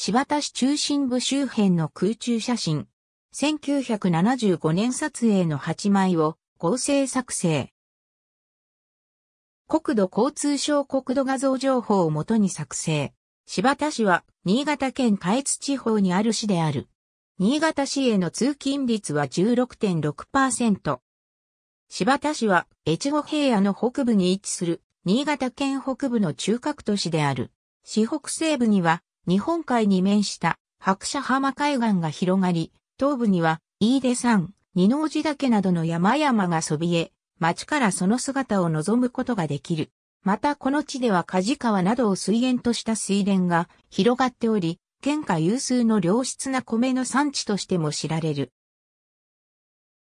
柴田市中心部周辺の空中写真。1975年撮影の8枚を合成作成。国土交通省国土画像情報をもとに作成。柴田市は新潟県下越地方にある市である。新潟市への通勤率は16.6%。柴田市は越後平野の北部に位置する新潟県北部の中核都市である。市北西部には日本海に面した白車浜海岸が広がり、東部には飯出山、二王字岳などの山々がそびえ、町からその姿を望むことができる。またこの地では梶川などを水源とした水田が広がっており、県下有数の良質な米の産地としても知られる。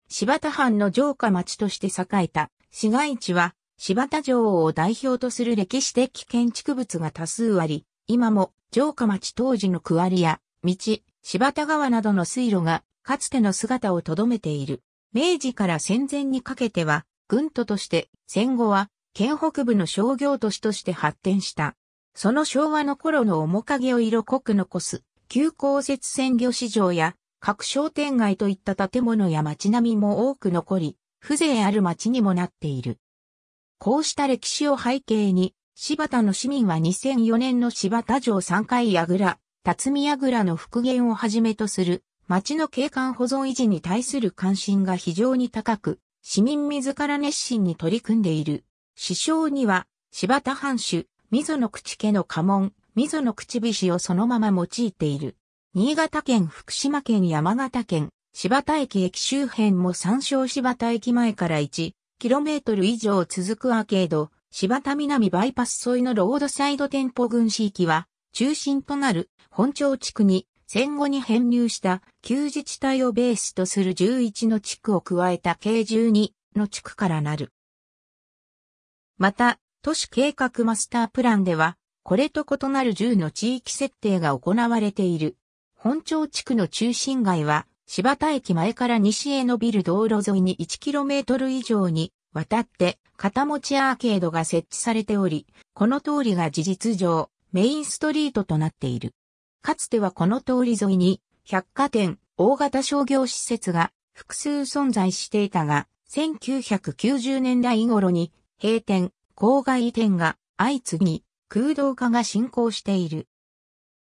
柴田藩の城下町として栄えた市街地は柴田城を代表とする歴史的建築物が多数あり、今も城下町当時の区割りや、道、柴田川などの水路が、かつての姿を留めている。明治から戦前にかけては、軍都として、戦後は、県北部の商業都市として発展した。その昭和の頃の面影を色濃く残す、旧公設鮮魚市場や、各商店街といった建物や街並みも多く残り、風情ある街にもなっている。こうした歴史を背景に、柴田の市民は2004年の柴田城3回櫓、辰巳櫓の復元をはじめとする町の景観保存維持に対する関心が非常に高く、市民自ら熱心に取り組んでいる。師匠には、柴田藩主、溝の口家の家紋、溝の口菱をそのまま用いている。新潟県、福島県、山形県、柴田駅駅周辺も参照柴田駅前から1トル以上続くアーケード、柴田南バイパス沿いのロードサイド店舗群市域は、中心となる本町地区に戦後に編入した旧自治体をベースとする11の地区を加えた計12の地区からなる。また、都市計画マスタープランでは、これと異なる10の地域設定が行われている。本町地区の中心街は、柴田駅前から西へ伸びる道路沿いに 1km 以上に渡って、片持ちアーケードが設置されており、この通りが事実上、メインストリートとなっている。かつてはこの通り沿いに、百貨店、大型商業施設が複数存在していたが、1990年代頃に閉店、郊外移転が相次ぎ、空洞化が進行している。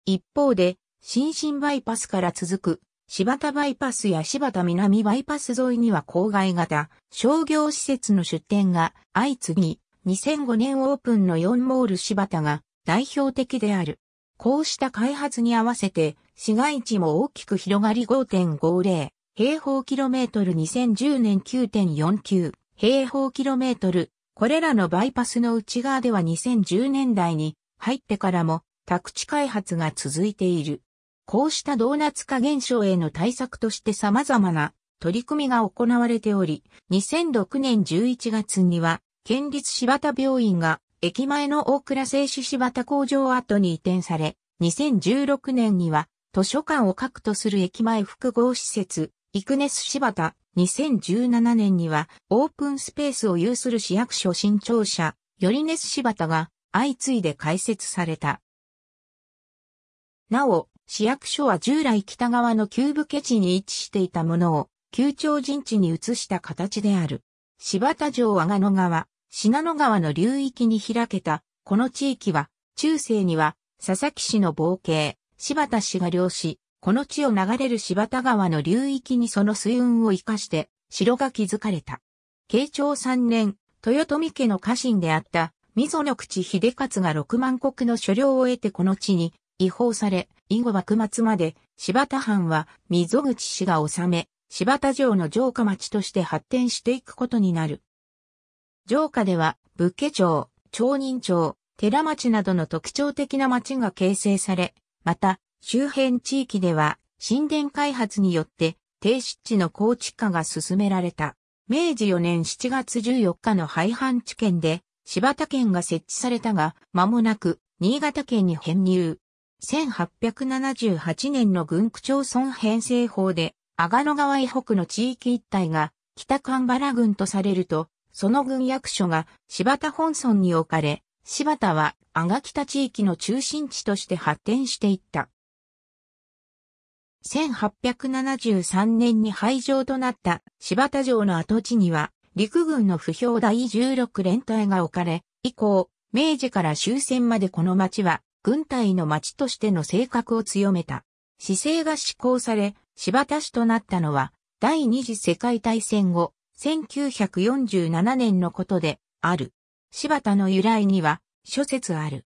一方で、新進バイパスから続く柴田バイパスや柴田南バイパス沿いには郊外型商業施設の出店が相次ぎ、2005年オープンの4モール柴田が代表的である。こうした開発に合わせて、市街地も大きく広がり5.50平方キロメートル2010年9.49平方キロメートル。これらのバイパスの内側では2010年代に入ってからも宅地開発が続いている。こうしたドーナツ化現象への対策として様々な取り組みが行われており、2006年11月には、県立柴田病院が駅前の大倉製紙柴田工場跡に移転され、2016年には図書館を核とする駅前複合施設、イクネス柴田、2017年にはオープンスペースを有する市役所新庁舎、ヨリネス柴田が相次いで開設された。なお、市役所は従来北側の旧武家地に位置していたものを、旧朝陣地に移した形である。柴田城阿賀野川、信濃川の流域に開けた、この地域は、中世には、佐々木氏の冒険、柴田氏が漁師、この地を流れる柴田川の流域にその水運を生かして、城が築かれた。慶長3年、豊臣家の家臣であった、溝の口秀勝が6万国の所領を得てこの地に、違法され、以後幕末まで、柴田藩は溝口氏が治め、柴田城の城下町として発展していくことになる。城下では、武家町、町人町、寺町などの特徴的な町が形成され、また、周辺地域では、神殿開発によって、低湿地の構築化が進められた。明治4年7月14日の廃藩置県で、柴田県が設置されたが、間もなく、新潟県に編入。1878年の軍区町村編成法で、阿賀野川以北の地域一帯が北神原郡とされると、その軍役所が柴田本村に置かれ、柴田は阿賀北地域の中心地として発展していった。1873年に廃城となった柴田城の跡地には、陸軍の不評第16連隊が置かれ、以降、明治から終戦までこの町は軍隊の町としての性格を強めた。姿勢が施行され、柴田市となったのは、第二次世界大戦後、1947年のことで、ある。柴田の由来には、諸説ある。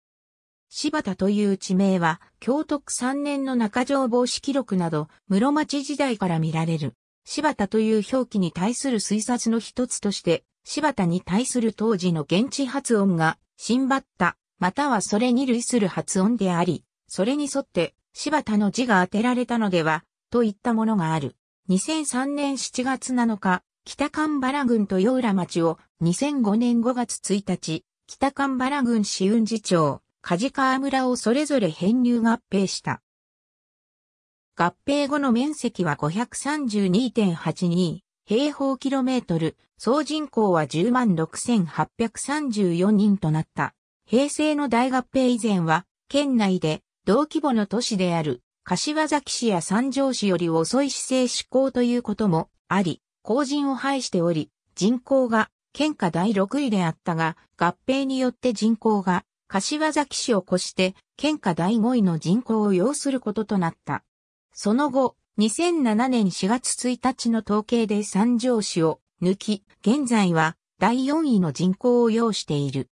柴田という地名は、京都区3年の中条防止記録など、室町時代から見られる。柴田という表記に対する推察の一つとして、柴田に対する当時の現地発音が、新バッタまたはそれに類する発音であり、それに沿って柴田の字が当てられたのでは、といったものがある。2003年7月7日、北神原郡豊浦町を2005年5月1日、北神原郡市運寺長、梶川村をそれぞれ編入合併した。合併後の面積は532.82平方キロメートル、総人口は10万6834人となった。平成の大合併以前は、県内で同規模の都市である、柏崎市や三条市より遅い市政施行ということもあり、後人を排しており、人口が県下第6位であったが、合併によって人口が柏崎市を越して県下第5位の人口を要することとなった。その後、2007年4月1日の統計で三条市を抜き、現在は第4位の人口を要している。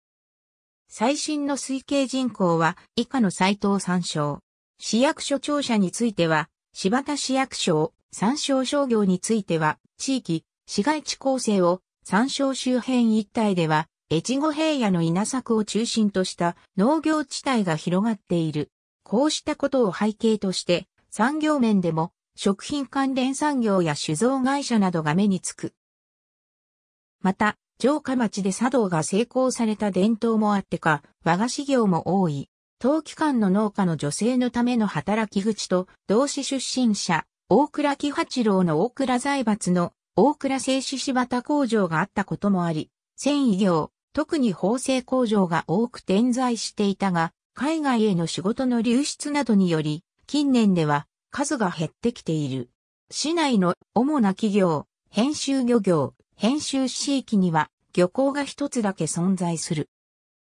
最新の推計人口は以下のサイトを参照。市役所庁舎については、柴田市役所を、参照商業については、地域、市街地構成を、参照周辺一帯では、越後平野の稲作を中心とした農業地帯が広がっている。こうしたことを背景として、産業面でも、食品関連産業や酒造会社などが目につく。また、城下町で茶道が成功された伝統もあってか、和菓子業も多い。陶期間の農家の女性のための働き口と、同志出身者、大倉喜八郎の大倉財閥の大倉製紙柴田工場があったこともあり、繊維業、特に縫製工場が多く点在していたが、海外への仕事の流出などにより、近年では数が減ってきている。市内の主な企業、編集漁業、編集市域には漁港が一つだけ存在する。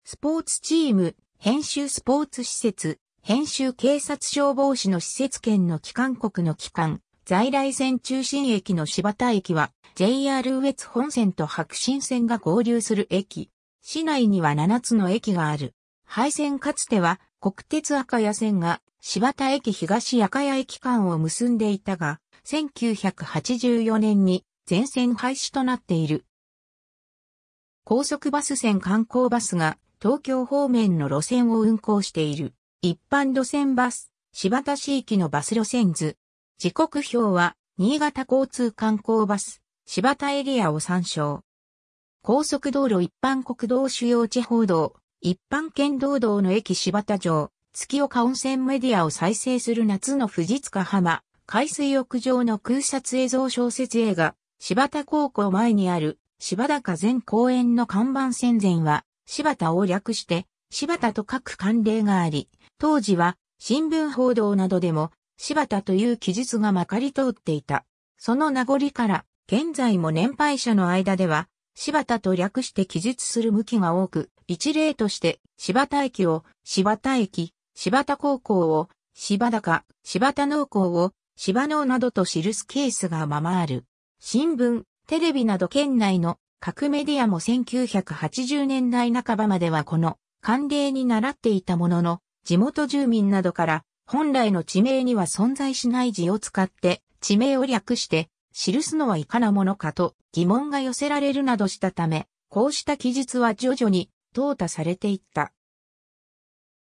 スポーツチーム、編集スポーツ施設、編集警察消防士の施設圏の機関国の機関、在来線中心駅の柴田駅は JR 上越本線と白新線が合流する駅。市内には7つの駅がある。廃線かつては国鉄赤谷線が柴田駅東赤谷駅間を結んでいたが、1984年に全線廃止となっている。高速バス線観光バスが東京方面の路線を運行している。一般路線バス、柴田市域のバス路線図。時刻表は、新潟交通観光バス、柴田エリアを参照。高速道路一般国道主要地方道、一般県道道の駅柴田城、月岡温泉メディアを再生する夏の富士塚浜、海水浴場の空撮映像小説映画、柴田高校前にある柴家前公園の看板戦前は柴田を略して柴田と書く慣例があり、当時は新聞報道などでも柴田という記述がまかり通っていた。その名残から、現在も年配者の間では、柴田と略して記述する向きが多く、一例として、柴田駅を、柴田駅、柴田高校を、柴家、柴田農校を、柴野などと記すケースがままある。新聞、テレビなど県内の各メディアも1980年代半ばまではこの慣例に習っていたものの、地元住民などから本来の地名には存在しない字を使って地名を略して記すのはいかなものかと疑問が寄せられるなどしたため、こうした記述は徐々に淘汰されていった。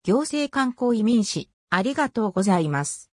行政観光移民誌、ありがとうございます。